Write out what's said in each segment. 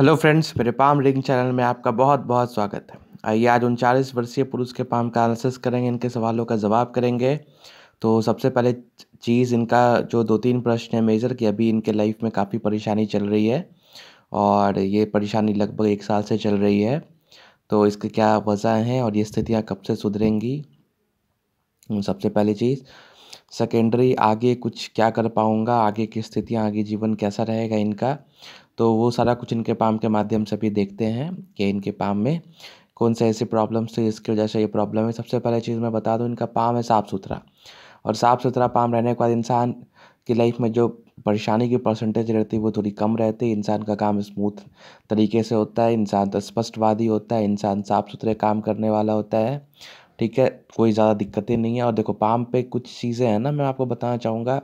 hello friends मेरे palm ring channel में आपका बहुत बहुत स्वागत है आइए आज उनचालीस वर्षीय पुरुष के पाम का एनालिसिस करेंगे इनके सवालों का जवाब करेंगे तो सबसे पहले चीज़ इनका जो दो तीन प्रश्न है मेजर कि अभी इनके लाइफ में काफ़ी परेशानी चल रही है और ये परेशानी लगभग एक साल से चल रही है तो इसके क्या वजह हैं और ये स्थितियाँ कब से सुधरेंगी सबसे पहली चीज़ सेकेंडरी आगे कुछ क्या कर पाऊँगा आगे की स्थितियाँ आगे जीवन कैसा रहेगा इनका तो वो सारा कुछ इनके पाम के माध्यम से भी देखते हैं कि इनके पाम में कौन से ऐसे प्रॉब्लम्स थे जिसकी वजह से ये प्रॉब्लम है सबसे पहले चीज़ मैं बता दूँ इनका पाम है साफ़ सुथरा और साफ़ सुथरा पाम रहने के बाद इंसान की लाइफ में जो परेशानी की परसेंटेज रहती है वो थोड़ी कम रहती है इंसान का काम स्मूथ तरीके से होता है इंसान तो स्पष्टवादी होता है इंसान साफ़ सुथरे काम करने वाला होता है ठीक है कोई ज़्यादा दिक्कतें नहीं है और देखो पाम पे कुछ चीज़ें हैं ना मैं आपको बताना चाहूँगा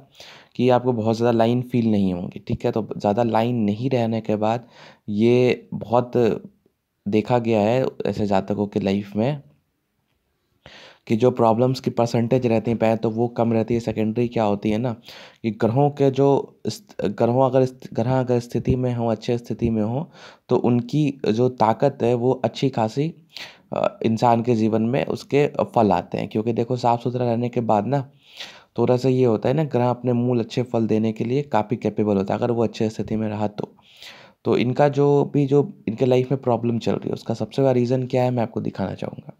कि आपको बहुत ज़्यादा लाइन फ़ील नहीं होंगी ठीक है तो ज़्यादा लाइन नहीं रहने के बाद ये बहुत देखा गया है ऐसे जातकों के लाइफ में कि जो प्रॉब्लम्स की परसेंटेज रहती है पहले तो वो कम रहती है सेकेंडरी क्या होती है ना कि ग्रहों के जो ग्रहों अगर ग्रह अगर स्थिति में हो अच्छे स्थिति में हो तो उनकी जो ताकत है वो अच्छी खासी इंसान के जीवन में उसके फल आते हैं क्योंकि देखो साफ़ सुथरा रहने के बाद ना तो थोड़ा सा ये होता है ना ग्रह अपने मूल अच्छे फल देने के लिए काफ़ी कैपेबल होता है अगर वो अच्छे स्थिति में रहा तो तो इनका जो भी जो इनके लाइफ में प्रॉब्लम चल रही है उसका सबसे बड़ा रीज़न क्या है मैं आपको दिखाना चाहूँगा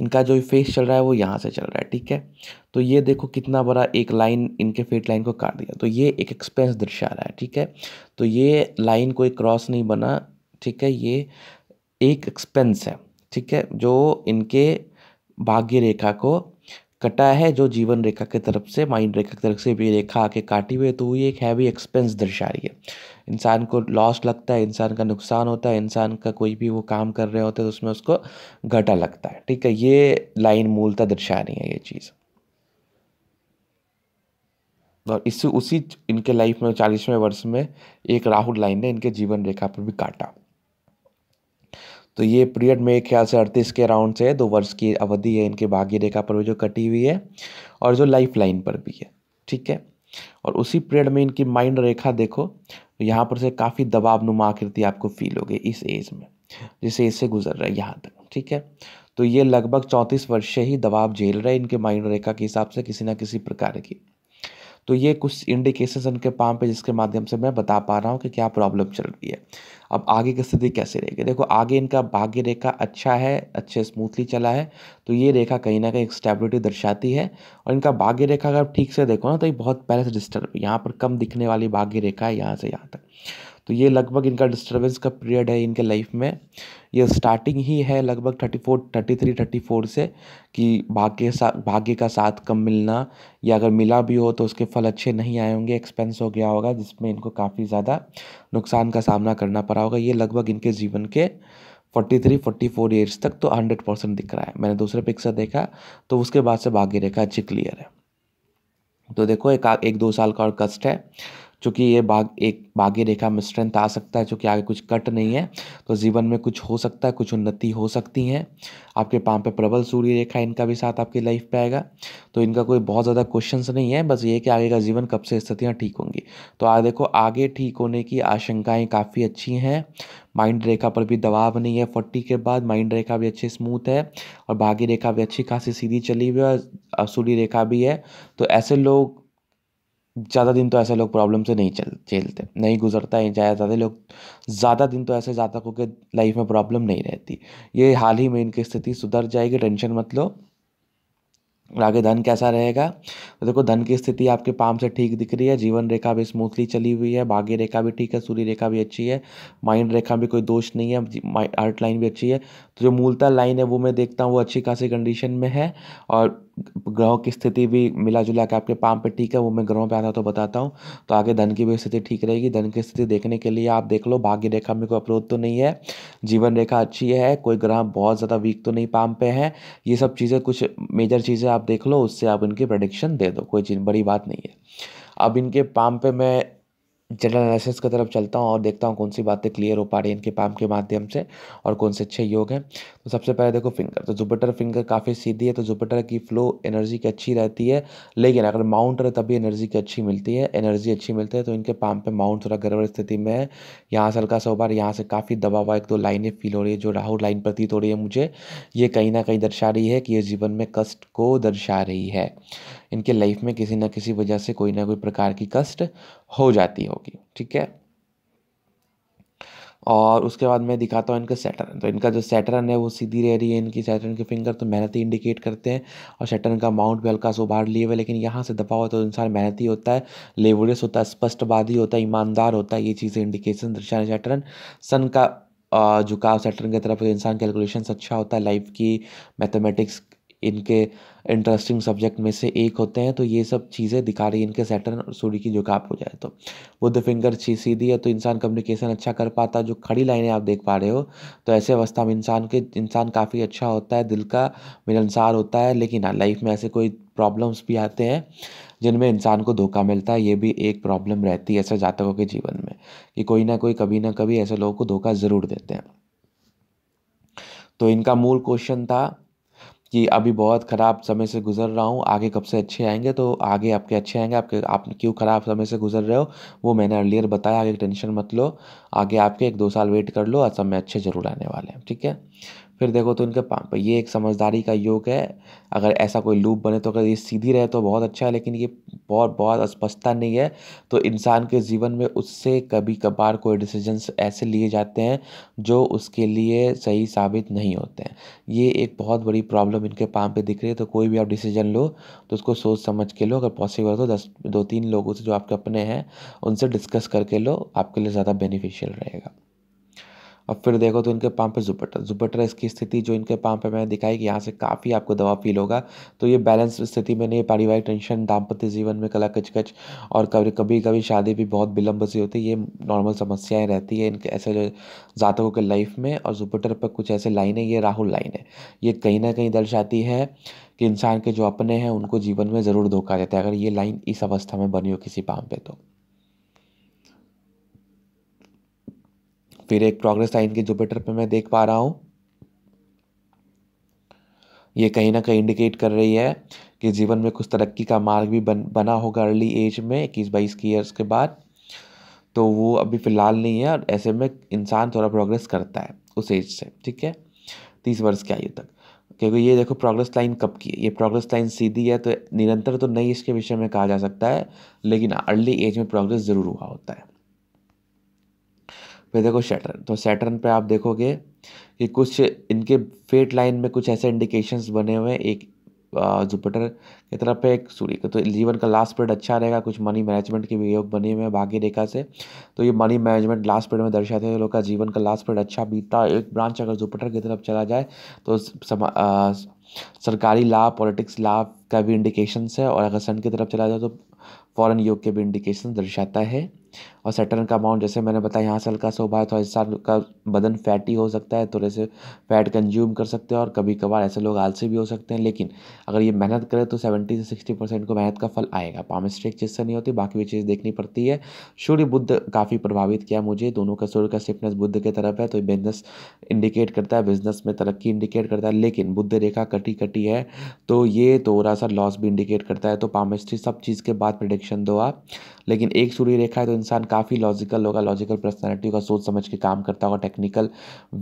इनका जो फेस चल रहा है वो यहाँ से चल रहा है ठीक है तो ये देखो कितना बड़ा एक लाइन इनके फेट लाइन को काट दिया तो ये एक एक्सपेंस दर्शा रहा है ठीक है तो ये लाइन कोई क्रॉस नहीं बना ठीक है ये एक एक्सपेंस है ठीक है जो इनके भाग्य रेखा को कटा है जो जीवन रेखा की तरफ से माइंड रेखा की तरफ से भी रेखा आके काटी हुई है तो ये एक हैवी एक्सपेंस दर्शा रही है इंसान को लॉस लगता है इंसान का नुकसान होता है इंसान का कोई भी वो काम कर रहे होते हैं तो उसमें उसको घाटा लगता है ठीक है ये लाइन मूलतः दर्शा रही है ये चीज़ और इसी उसी इनके लाइफ में चालीसवें वर्ष में एक राहुल लाइन ने इनके जीवन रेखा पर भी काटा तो ये पीरियड मेरे ख्याल से अड़तीस के राउंड से दो वर्ष की अवधि है इनके भाग्य रेखा पर जो कटी हुई है और जो लाइफ लाइन पर भी है ठीक है और उसी पीरियड में इनकी माइंड रेखा देखो तो यहाँ पर से काफ़ी दबाव नुमा आकृति आपको फील होगी इस एज में जिस एज से गुजर रहा है यहाँ तक ठीक है तो ये लगभग चौंतीस वर्ष ही दबाव झेल रहे हैं इनके माइंड रेखा के हिसाब से किसी ना किसी प्रकार की तो ये कुछ इंडिकेशंस उनके पाम पे जिसके माध्यम से मैं बता पा रहा हूँ कि क्या प्रॉब्लम चल रही है अब आगे की स्थिति कैसे रहेगी देखो आगे इनका भाग्य रेखा अच्छा है अच्छे स्मूथली चला है तो ये रेखा कहीं ना कहीं स्टेबिलिटी दर्शाती है और इनका भाग्य रेखा अगर ठीक से देखो ना तो ये बहुत पहले से डिस्टर्ब यहाँ पर कम दिखने वाली भाग्य रेखा है यहाँ से यहाँ तक तो ये लगभग इनका डिस्टर्बेंस का पीरियड है इनके लाइफ में ये स्टार्टिंग ही है लगभग thirty four thirty three thirty four से कि भाग्य सा भाग्य का साथ कम मिलना या अगर मिला भी हो तो उसके फल अच्छे नहीं आए होंगे एक्सपेंस हो गया होगा जिसमें इनको काफ़ी ज़्यादा नुकसान का सामना करना पड़ा होगा ये लगभग इनके जीवन के forty three forty four years तक तो हंड्रेड परसेंट दिख रहा है मैंने दूसरे पिक्चर देखा तो उसके बाद से भाग्य रेखा अच्छी क्लियर है तो देखो एक एक दो साल का और कष्ट है चूँकि ये भाग एक भाग्य रेखा में स्ट्रेंथ आ सकता है चूँकि आगे कुछ कट नहीं है तो जीवन में कुछ हो सकता है कुछ उन्नति हो सकती है आपके पाँव पे प्रबल सूर्य रेखा इनका भी साथ आपकी लाइफ पे आएगा तो इनका कोई बहुत ज़्यादा क्वेश्चन नहीं है बस ये कि आगे का जीवन कब से स्थितियाँ ठीक होंगी तो आ देखो आगे ठीक होने की आशंकाएँ काफ़ी अच्छी हैं माइंड रेखा पर भी दबाव नहीं है फोर्टी के बाद माइंड रेखा भी अच्छी स्मूथ है और भाग्य रेखा भी अच्छी खासी सीधी चली हुई है और सूर्य रेखा भी है तो ऐसे लोग ज़्यादा दिन तो ऐसे लोग प्रॉब्लम से नहीं चल झेलते नहीं गुजरता है ज़्यादा लोग ज़्यादा दिन तो ऐसे को के लाइफ में प्रॉब्लम नहीं रहती ये हाल ही में इनकी स्थिति सुधर जाएगी टेंशन मत लो आगे धन कैसा रहेगा तो देखो धन की स्थिति आपके पाम से ठीक दिख रही है जीवन रेखा भी स्मूथली चली हुई है भाग्य रेखा भी ठीक है सूर्य रेखा भी अच्छी है माइंड रेखा भी कोई दोष नहीं है आर्ट लाइन भी अच्छी है तो जो मूलता लाइन है वो मैं देखता हूँ वो अच्छी खासी कंडीशन में है और ग्रहों की स्थिति भी मिला जुला के आपके पाम पे ठीक है वो मैं ग्रहों पे आता तो बताता हूँ तो आगे धन की भी स्थिति ठीक रहेगी धन की स्थिति देखने के लिए आप देख लो भाग्य रेखा में कोई अवरोध तो नहीं है जीवन रेखा अच्छी है कोई ग्रह बहुत ज़्यादा वीक तो नहीं पाम पे है ये सब चीज़ें कुछ मेजर चीज़ें आप देख लो उससे आप इनकी प्रडिक्शन दे दो कोई बड़ी बात नहीं है अब इनके पाम पे मैं जनरल एनालिसिस की तरफ चलता हूँ और देखता हूँ कौन सी बातें क्लियर हो पा रही हैं इनके पाम के माध्यम से और कौन से अच्छे योग हैं तो सबसे पहले देखो फिंगर तो जुपिटर फिंगर काफ़ी सीधी है तो जुपिटर की फ्लो एनर्जी की अच्छी रहती है लेकिन अगर माउंट रहे तभी एनर्जी की अच्छी मिलती है एनर्जी अच्छी मिलती है तो इनके पाम पर माउंट थोड़ा गड़बड़ स्थिति में है यहाँ से हल्का सा उबार यहाँ से काफ़ी दबा हुआ एक दो लाइनें फील हो रही है जो राहुल लाइन प्रतीत हो रही है मुझे ये कहीं ना कहीं दर्शा रही है कि ये जीवन में कष्ट को दर्शा रही है इनके लाइफ में किसी ना किसी वजह से कोई ना कोई प्रकार की कष्ट हो जाती होगी ठीक है और उसके बाद मैं दिखाता हूँ इनका सैटर्न तो इनका जो सेटरन है वो सीधी रह रही है इनकी सेटरन के फिंगर तो मेहनती इंडिकेट करते हैं और सेटरन का माउंट भी हल्का उभार लिए हुए लेकिन यहाँ से दबाव हुआ तो इंसान मेहनती होता है लेवरेस होता है स्पष्टवादी होता है ईमानदार होता है ये चीज़ें इंडिकेशन दर्शाने सेटरन सन का झुकाव सेटरन की तरफ इंसान कैलकुलेशन अच्छा होता है लाइफ की मैथमेटिक्स इनके इंटरेस्टिंग सब्जेक्ट में से एक होते हैं तो ये सब चीज़ें दिखा रही है इनके सैटर्न और सूर्य की झुकाप हो जाए तो द फिंगर सीधी है तो इंसान कम्युनिकेशन अच्छा कर पाता है जो खड़ी लाइनें आप देख पा रहे हो तो ऐसे अवस्था में इंसान के इंसान काफ़ी अच्छा होता है दिल का मिलनसार होता है लेकिन हाँ लाइफ में ऐसे कोई प्रॉब्लम्स भी आते हैं जिनमें इंसान को धोखा मिलता है ये भी एक प्रॉब्लम रहती है ऐसे जातकों के जीवन में कि कोई ना कोई कभी ना कभी ऐसे लोगों को धोखा ज़रूर देते हैं तो इनका मूल क्वेश्चन था कि अभी बहुत ख़राब समय से गुज़र रहा हूँ आगे कब से अच्छे आएंगे तो आगे आपके अच्छे आएंगे आपके आप क्यों ख़राब समय से गुज़र रहे हो वो मैंने अर्लियर बताया आगे टेंशन मत लो आगे आपके एक दो साल वेट कर लो असम में अच्छे ज़रूर आने वाले हैं ठीक है फिर देखो तो इनके ये एक समझदारी का योग है अगर ऐसा कोई लूप बने तो अगर ये सीधी रहे तो बहुत अच्छा है लेकिन ये बहुत बहुत स्पष्टता नहीं है तो इंसान के जीवन में उससे कभी कभार कोई डिसीजंस ऐसे लिए जाते हैं जो उसके लिए सही साबित नहीं होते हैं ये एक बहुत बड़ी प्रॉब्लम इनके पाम पे दिख रही है तो कोई भी आप डिसीजन लो तो उसको सोच समझ के लो अगर पॉसिबल हो तो दस दो तीन लोगों से जो आपके अपने हैं उनसे डिस्कस करके लो आपके लिए ज़्यादा बेनिफिशियल रहेगा अब फिर देखो तो इनके पाम पर जुपटर जुपटर इसकी स्थिति जो इनके पाम पर मैंने दिखाई कि यहाँ से काफ़ी आपको दबाव फील होगा तो ये बैलेंस स्थिति में नहीं पारिवारिक टेंशन दाम्पत्य जीवन में कला कचकच और कभी कभी कभी शादी भी बहुत विलंब से होती है ये नॉर्मल समस्याएँ रहती है इनके ऐसे जो जातकों के लाइफ में और जुपिटर पर कुछ ऐसे लाइनें ये राहुल लाइन है ये कहीं ना कहीं दर्शाती है कि इंसान के जो अपने हैं उनको जीवन में ज़रूर धोखा देता है अगर ये लाइन इस अवस्था में बनी हो किसी पाम पे तो फिर एक प्रोग्रेस लाइन के जुपिटर पे मैं देख पा रहा हूँ ये कहीं ना कहीं इंडिकेट कर रही है कि जीवन में कुछ तरक्की का मार्ग भी बन बना होगा अर्ली एज में इक्कीस बाईस की ईयर्स के बाद तो वो अभी फ़िलहाल नहीं है और ऐसे में इंसान थोड़ा प्रोग्रेस करता है उस एज से ठीक है तीस वर्ष की आयु तक क्योंकि ये देखो प्रोग्रेस लाइन कब की है ये प्रोग्रेस लाइन सीधी है तो निरंतर तो नहीं इसके विषय में कहा जा सकता है लेकिन अर्ली एज में प्रोग्रेस ज़रूर हुआ होता है फिर देखो सैटर्न तो सैटर्न पे आप देखोगे कि कुछ इनके फेट लाइन में कुछ ऐसे इंडिकेशंस बने हुए हैं एक जुपिटर की तरफ है एक सूर्य का तो जीवन का लास्ट पीरियड अच्छा रहेगा कुछ मनी मैनेजमेंट के भी योग बने हुए हैं भाग्य रेखा से तो ये मनी मैनेजमेंट लास्ट पीरियड में दर्शाते हैं लोग का जीवन का लास्ट पीरियड अच्छा बीता एक ब्रांच अगर जुपिटर की तरफ चला जाए तो सरकारी लाभ पॉलिटिक्स लाभ का भी इंडिकेशंस है और अगर सन की तरफ चला जाए तो फॉरेन योग के भी इंडिकेशन दर्शाता है और सैटर्न का अमाउंट जैसे मैंने बताया यहाँ से हल्का सा उभा है तो इंसान का बदन फैटी हो सकता है थोड़े से फैट कंज्यूम कर सकते हैं और कभी कभार ऐसे लोग आलसी भी हो सकते हैं लेकिन अगर ये मेहनत करें तो सेवेंटी से सिक्सटी परसेंट को मेहनत का फल आएगा पामिस्ट्री एक चीज़ से नहीं होती बाकी भी चीज़ देखनी पड़ती है सूर्य बुद्ध काफ़ी प्रभावित किया मुझे दोनों का सूर्य का स्टिफनेस बुद्ध की तरफ है तो बिजनेस इंडिकेट करता है बिजनेस में तरक्की इंडिकेट करता है लेकिन बुद्ध रेखा कटी कटी है तो ये थोड़ा सा लॉस भी इंडिकेट करता है तो पामिस्ट्री सब चीज़ के बाद प्रडिक्शन दो आप लेकिन एक सूर्य रेखा है तो इंसान का काफ़ी लॉजिकल होगा लॉजिकल पर्सनैलिटी होगा सोच समझ के काम करता होगा टेक्निकल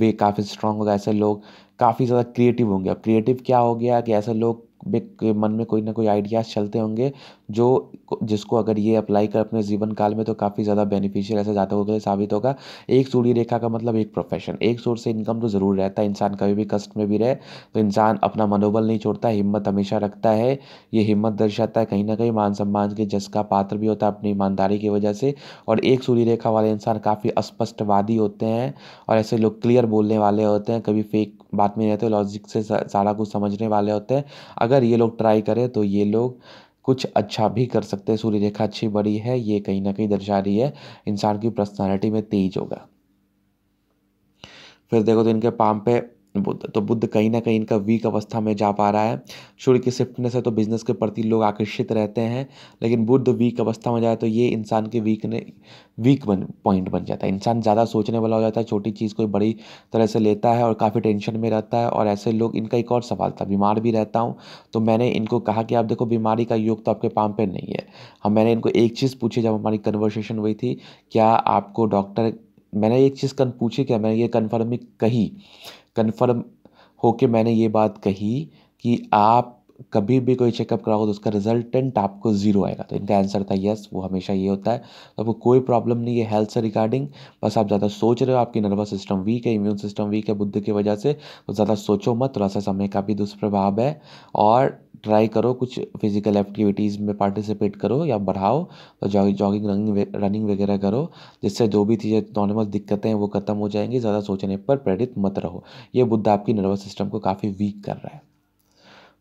वे काफ़ी स्ट्रांग होगा ऐसे लोग काफ़ी ज़्यादा क्रिएटिव होंगे अब क्रिएटिव क्या हो गया कि ऐसे लोग के मन में कोई ना कोई आइडियाज़ चलते होंगे जो जिसको अगर ये अप्लाई कर अपने जीवन काल में तो काफ़ी ज़्यादा बेनिफिशियल ऐसा जातकों के लिए साबित होगा एक सूर्य रेखा का मतलब एक प्रोफेशन एक सोर्स से इनकम तो ज़रूर रहता है इंसान कभी भी कष्ट में भी रहे तो इंसान अपना मनोबल नहीं छोड़ता हिम्मत हमेशा रखता है ये हिम्मत दर्शाता है कहीं ना कहीं मान सम्मान के जस का पात्र भी होता है अपनी ईमानदारी की वजह से और एक सूर्य रेखा वाले इंसान काफ़ी स्पष्टवादी होते हैं और ऐसे लोग क्लियर बोलने वाले होते हैं कभी फेक बात में रहते लॉजिक से सारा कुछ समझने वाले होते हैं अगर ये लोग ट्राई करें तो ये लोग कुछ अच्छा भी कर सकते हैं सूर्य रेखा अच्छी बड़ी है ये कहीं ना कहीं दर्शा रही है इंसान की पर्सनैलिटी में तेज होगा फिर देखो तो इनके पाम पे बुद्ध तो बुद्ध कहीं ना कहीं इनका वीक अवस्था में जा पा रहा है सूर्य की शिफ्टनेस है तो बिजनेस के प्रति लोग आकर्षित रहते हैं लेकिन बुद्ध वीक अवस्था में जाए तो ये इंसान के वीक ने वीक बन पॉइंट बन जाता है इंसान ज़्यादा सोचने वाला हो जाता है छोटी चीज़ कोई बड़ी तरह से लेता है और काफ़ी टेंशन में रहता है और ऐसे लोग इनका एक और सवाल था बीमार भी रहता हूँ तो मैंने इनको कहा कि आप देखो बीमारी का योग तो आपके पाम पर नहीं है हम हाँ, मैंने इनको एक चीज़ पूछी जब हमारी कन्वर्सेशन हुई थी क्या आपको डॉक्टर मैंने एक चीज़ कन पूछी क्या मैंने ये कन्फर्मिंग कही कन्फर्म होके मैंने ये बात कही कि आप कभी भी कोई चेकअप कराओगे तो उसका रिजल्टेंट आपको ज़ीरो आएगा तो इनका आंसर था यस वो हमेशा ये होता है तो आपको कोई प्रॉब्लम नहीं है हेल्थ से रिगार्डिंग बस आप ज़्यादा सोच रहे हो आपकी नर्वस सिस्टम वीक है इम्यून सिस्टम वीक है बुद्ध की वजह से तो ज़्यादा सोचो मत थोड़ा सा समय का भी दुष्प्रभाव है और ट्राई करो कुछ फिज़िकल एक्टिविटीज़ में पार्टिसिपेट करो या बढ़ाओ और जॉगिंग रनिंग रनिंग वगैरह करो जिससे जो भी चीज़ें नॉर्मल दिक्कतें हैं वो ख़त्म हो जाएंगी ज़्यादा सोचने पर प्रेरित मत रहो ये बुद्ध आपकी नर्वस सिस्टम को काफ़ी वीक कर रहा है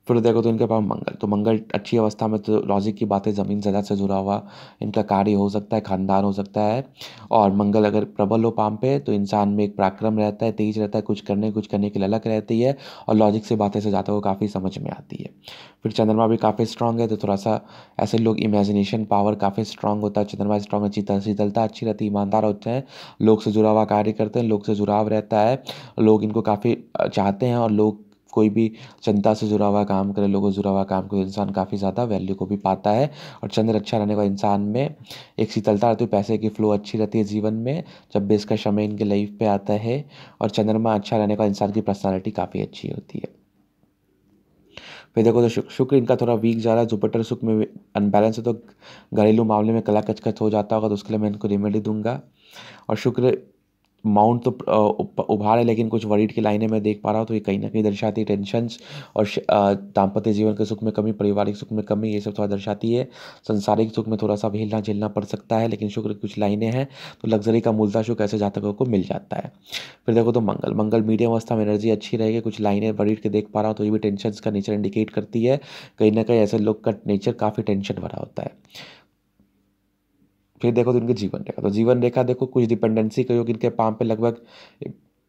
फिर देखो तो इनके पास मंगल तो मंगल अच्छी अवस्था में तो लॉजिक की बात है ज़मीन ज्यादा से जुड़ा हुआ इनका कार्य हो सकता है खानदान हो सकता है और मंगल अगर प्रबल हो पाम पे तो इंसान में एक पराक्रम रहता है तेज रहता है कुछ करने कुछ करने की ललक रहती है और लॉजिक से बातें से जाता हुआ काफ़ी समझ में आती है फिर चंद्रमा भी काफ़ी स्ट्रांग है तो थोड़ा सा ऐसे लोग इमेजिनेशन पावर काफ़ी स्ट्रांग होता है चंद्रमा स्ट्रांग अच्छी तरह है अच्छी रहती है ईमानदार होते हैं लोग से जुड़ा हुआ कार्य करते हैं लोग से जुड़ाव रहता है लोग इनको काफ़ी चाहते हैं और लोग कोई भी जनता से जुड़ा हुआ काम करे लोगों से जुड़ा हुआ काम करे इंसान काफ़ी ज़्यादा वैल्यू को भी पाता है और चंद्र अच्छा रहने का इंसान में एक शीतलता रहती है पैसे की फ्लो अच्छी रहती है जीवन में जब भी इसका समय इनके लाइफ पे आता है और चंद्रमा अच्छा रहने का इंसान की पर्सनैलिटी काफ़ी अच्छी होती है फिर देखो तो शुक्र इनका थोड़ा वीक जा रहा है जुपिटर सुख में अनबैलेंस है तो घरेलू मामले में कला कचकच हो जाता होगा तो उसके लिए मैं इनको रेमेडी दूंगा और शुक्र माउंट तो उभार है लेकिन कुछ वरीड की लाइनें मैं देख पा रहा हूँ तो ये कहीं ना कहीं दर्शाती है टेंशन और दाम्पत्य जीवन के सुख में कमी पारिवारिक सुख में कमी ये सब थोड़ा दर्शाती है संसारिक सुख में थोड़ा सा हिलना झेलना पड़ सकता है लेकिन शुक्र की कुछ लाइनें हैं तो लग्जरी का मूलता सुख ऐसे जातकों को मिल जाता है फिर देखो तो मंगल मंगल मीडियम अवस्था में एनर्जी अच्छी रहेगी कुछ लाइनें वरीड के देख पा रहा हूँ तो ये भी टेंशन का नेचर इंडिकेट करती है कहीं ना कहीं ऐसे लोग का नेचर काफ़ी टेंशन भरा होता है फिर देखो तो इनकी जीवन रेखा तो जीवन रेखा देखो कुछ डिपेंडेंसी के इनके पाम पे लगभग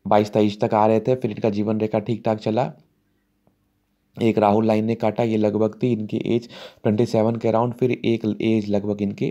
बाईस तेईस तक आ रहे थे फिर इनका जीवन रेखा ठीक ठाक चला एक राहुल लाइन ने काटा ये लगभग थी इनकी एज ट्वेंटी सेवन के अराउंड फिर एक एज लगभग इनकी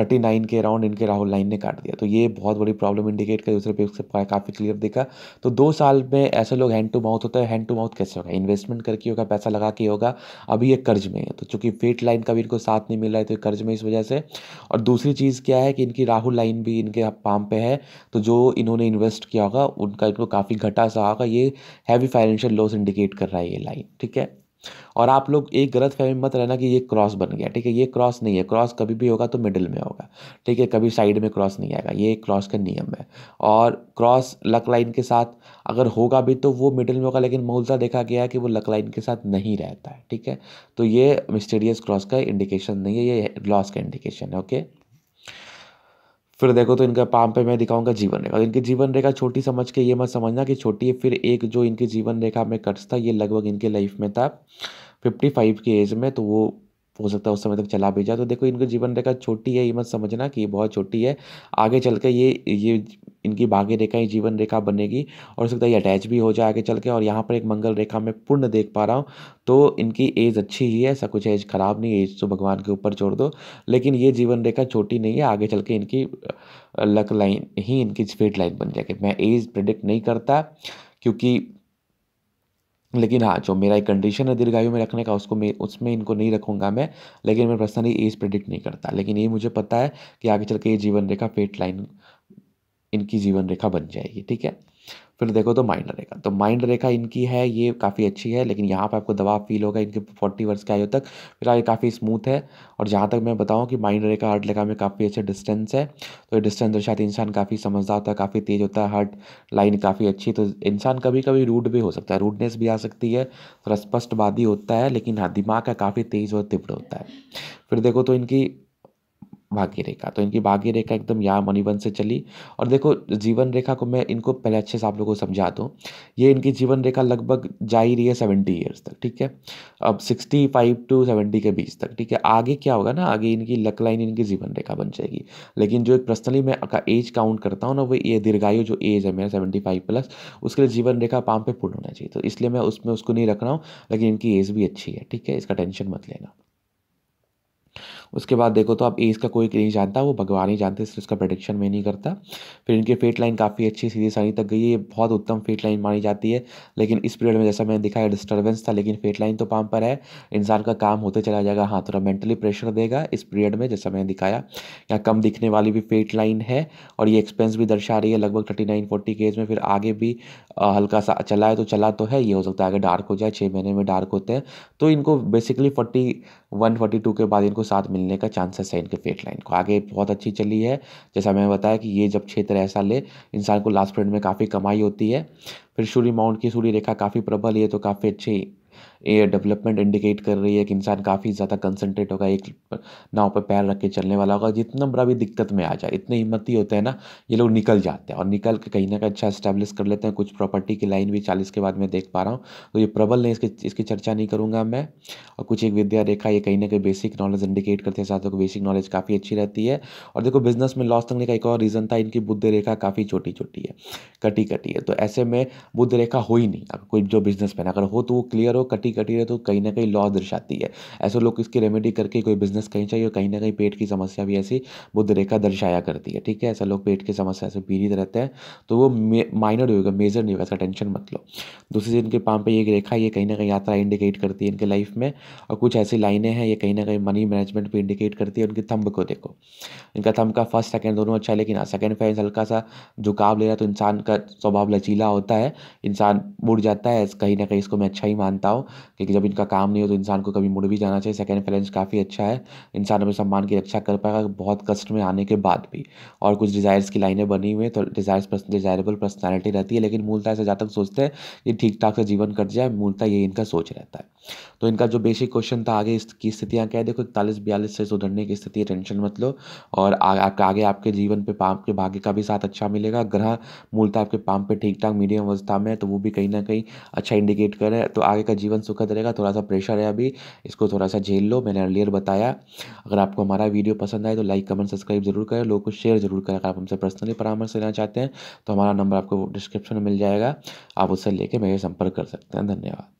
थर्टी नाइन के अराउंड इनके राहुल लाइन ने काट दिया तो ये बहुत बड़ी प्रॉब्लम इंडिकेट कर दूसरे पेज से काफ़ी क्लियर देखा तो दो साल में ऐसे लोग हैंड टू माउथ होता है हैंड टू माउथ कैसे होगा इन्वेस्टमेंट करके होगा पैसा लगा के होगा अभी ये कर्ज में है तो चूंकि फेट लाइन का भी इनको साथ नहीं मिल रहा है तो कर्ज में इस वजह से और दूसरी चीज़ क्या है कि इनकी राहुल लाइन भी इनके पाम हाँ पे है तो जो इन्होंने इन्वेस्ट किया होगा उनका इनको काफ़ी घटा सा होगा ये हैवी फाइनेंशियल लॉस इंडिकेट कर रहा है ये लाइन ठीक है और आप लोग एक गलत फहमी मत रहना कि ये क्रॉस बन गया ठीक है ये क्रॉस नहीं है क्रॉस कभी भी होगा तो मिडिल में होगा ठीक है कभी साइड में क्रॉस नहीं आएगा ये क्रॉस का नियम है और क्रॉस लक लाइन के साथ अगर होगा भी तो वो मिडिल में होगा लेकिन मूलता देखा गया है कि वो लक लाइन के साथ नहीं रहता है ठीक है तो ये मिस्टेरियस क्रॉस का इंडिकेशन नहीं है ये लॉस का इंडिकेशन है ओके फिर देखो तो इनका पाम पे मैं दिखाऊंगा जीवन रेखा इनकी जीवन रेखा छोटी समझ के ये मत समझना कि छोटी है फिर एक जो इनकी जीवन रेखा में कट्स था ये लगभग इनके लाइफ में था फिफ्टी फाइव की एज में तो वो हो सकता है उस समय तक चला भी जाए तो देखो इनको जीवन रेखा छोटी है ये मत समझना कि ये बहुत छोटी है आगे चल के ये ये इनकी भाग्य रेखा ही जीवन रेखा बनेगी और हो सकता है ये अटैच भी हो जाए आगे चल के और यहाँ पर एक मंगल रेखा में पूर्ण देख पा रहा हूँ तो इनकी एज अच्छी ही है ऐसा कुछ एज ख़राब नहीं है एज तो भगवान के ऊपर छोड़ दो लेकिन ये जीवन रेखा छोटी नहीं है आगे चल के इनकी लक लाइन ही इनकी स्पीड लाइन बन जाएगी मैं एज प्रिडिक्ट नहीं करता क्योंकि लेकिन हाँ जो मेरा एक कंडीशन है दीर्घायु में रखने का उसको मैं उसमें इनको नहीं रखूंगा मैं लेकिन मैं पर्सनली एज प्रिडिक्ट नहीं करता लेकिन ये मुझे पता है कि आगे चल के ये जीवन रेखा फेट लाइन इनकी जीवन रेखा बन जाएगी ठीक है फिर देखो तो माइंड रेखा तो माइंड रेखा इनकी है ये काफ़ी अच्छी है लेकिन यहाँ पर आपको दबाव फील होगा इनके फोर्टी वर्ष के आयु तक फिलहाल ये काफ़ी स्मूथ है और जहाँ तक मैं बताऊँ कि माइंड रेखा हर्ट रेखा में काफ़ी अच्छा डिस्टेंस है तो ये डिस्टेंस दर्शाते इंसान काफ़ी समझदार होता है काफ़ी तेज़ होता है हर्ट लाइन काफ़ी अच्छी तो इंसान कभी कभी रूड भी हो सकता है रूडनेस भी आ सकती है थोड़ा स्पष्टवादी होता है लेकिन हाँ दिमाग का काफ़ी तेज़ और तीव्र होता है फिर देखो तो इनकी भाग्य रेखा तो इनकी भाग्य रेखा एकदम यहाँ मणिवन से चली और देखो जीवन रेखा को मैं इनको पहले अच्छे से आप लोगों को समझा दूँ ये इनकी जीवन रेखा लगभग जा ही रही है सेवेंटी ईयर्स तक ठीक है अब सिक्सटी फाइव टू सेवेंटी के बीच तक ठीक है आगे क्या होगा ना आगे इनकी लक लाइन इनकी जीवन रेखा बन जाएगी लेकिन जो पर्सनली मैं का एज काउंट करता हूँ ना वो ये दीर्घायु जो एज है मेरा सेवेंटी फाइव प्लस उसके लिए जीवन रेखा पाम पे पूर्ण होना चाहिए तो इसलिए मैं उसमें उसको नहीं रख रहा हूँ लेकिन इनकी एज भी अच्छी है ठीक है इसका टेंशन मत लेना उसके बाद देखो तो आप एज का कोई नहीं जानता वो भगवान ही जानते इसलिए उसका प्रडिक्शन में नहीं करता फिर इनकी फेट लाइन काफ़ी अच्छी सीधी सारी तक गई है बहुत उत्तम फेट लाइन मानी जाती है लेकिन इस पीरियड में जैसा मैंने दिखाया डिस्टर्बेंस था लेकिन फेट लाइन तो पाम पर है इंसान का काम होते चला जाएगा हाँ थोड़ा मेंटली प्रेशर देगा इस पीरियड में जैसा मैंने दिखाया यहाँ कम दिखने वाली भी फेट लाइन है और ये एक्सपेंस भी दर्शा रही है लगभग थर्टी नाइन फोर्टी केज में फिर आगे भी हल्का सा चला है तो चला तो है ये हो सकता है अगर डार्क हो जाए छः महीने में डार्क होते हैं तो इनको basically forty one forty two के बाद इनको साथ मिल मिलने का चांसेस है इनके फेट लाइन को आगे बहुत अच्छी चली है जैसा मैंने बताया कि ये जब क्षेत्र ऐसा ले इंसान को लास्ट फ्रेंड में काफ़ी कमाई होती है फिर सूर्य माउंट की सूर्य रेखा काफ़ी प्रबल है तो काफ़ी अच्छी ये डेवलपमेंट इंडिकेट कर रही है कि इंसान काफ़ी ज़्यादा कंसनट्रेट होगा एक नाव पर पैर रख के चलने वाला होगा जितना बड़ा भी दिक्कत में आ जाए इतने हिम्मत ही होते हैं ना ये लोग निकल जाते हैं और निकल के कहीं ना कहीं अच्छा स्टैब्लिश कर लेते हैं कुछ प्रॉपर्टी की लाइन भी चालीस के बाद मैं देख पा रहा हूँ तो ये प्रबल नहीं इसकी इसकी चर्चा नहीं करूँगा मैं और कुछ एक विद्या रेखा ये कहीं ना कहीं बेसिक नॉलेज इंडिकेट करते हैं साथियों को बेसिक नॉलेज काफ़ी अच्छी रहती है और देखो बिजनेस में लॉस तकने का एक और रीज़न था इनकी बुद्ध रेखा काफ़ी छोटी छोटी है कटी कटी है तो ऐसे में बुद्ध रेखा हो ही नहीं अगर कोई जो बिजनेस मैन अगर हो तो वो क्लियर हो कटी कटी कटी रहे तो कहीं ना कहीं लॉस दर्शाती है ऐसे लोग इसकी रेमेडी करके कोई बिजनेस कहीं चाहिए कहीं ना कहीं पेट की समस्या भी ऐसी बुद्ध रेखा दर्शाया करती है ठीक है ऐसा लोग पेट की समस्या से पीड़ित रहते हैं तो वो माइनर होगा मेजर नहीं होगा ऐसा टेंशन मत लो दूसरी चीज इनके पाम पे एक रेखा ये कहीं ना कहीं यात्रा इंडिकेट करती है इनके लाइफ में और कुछ ऐसी लाइनें हैं ये कहीं ना कहीं मनी मैनेजमेंट पर इंडिकेट करती है उनके थम्ब को देखो इनका थम्ब का फर्स्ट सेकेंड दोनों अच्छा है लेकिन सेकेंड हाँ, फेज हल्का सा झुकाव ले रहा है तो इंसान का स्वभाव लचीला होता है इंसान मुड़ जाता है कहीं ना कहीं इसको मैं अच्छा ही मानता हूँ क्योंकि जब इनका काम नहीं हो तो इंसान को कभी मुड़ भी जाना चाहिए सेकेंड फाइनेंस काफ़ी अच्छा है इंसान अपने सम्मान की रक्षा कर पाएगा बहुत कष्ट में आने के बाद भी और कुछ डिज़ायर्स की लाइनें बनी हुई हैं तो डिज़ायर्स डिज़ायरेबल पर्सनैलिटी रहती है लेकिन मूलतः ऐसे जहाँ तक सोचते हैं कि ठीक ठाक से जीवन कट जाए मूलतः ये इनका सोच रहता है तो इनका जो बेसिक क्वेश्चन था आगे इसकी स्थितियाँ क्या है देखो इकतालीस बयालीस से सुधरने की स्थिति टेंशन मत लो और आगे आपके जीवन पे पाप के भाग्य का भी साथ अच्छा मिलेगा ग्रह मूलतः आपके पाम पे ठीक ठाक मीडियम अवस्था में है तो वो भी कहीं ना कहीं अच्छा इंडिकेट करे तो आगे का जीवन सुखद रहेगा थोड़ा सा प्रेशर है अभी इसको थोड़ा सा झेल लो मैंने अर्लियर बताया अगर आपको हमारा वीडियो पसंद आए तो लाइक कमेंट सब्सक्राइब जरूर करें लोगों को शेयर जरूर करें अगर आप हमसे पर्सनली परामर्श लेना चाहते हैं तो हमारा नंबर आपको डिस्क्रिप्शन में मिल जाएगा आप उससे लेके मेरे संपर्क कर सकते हैं धन्यवाद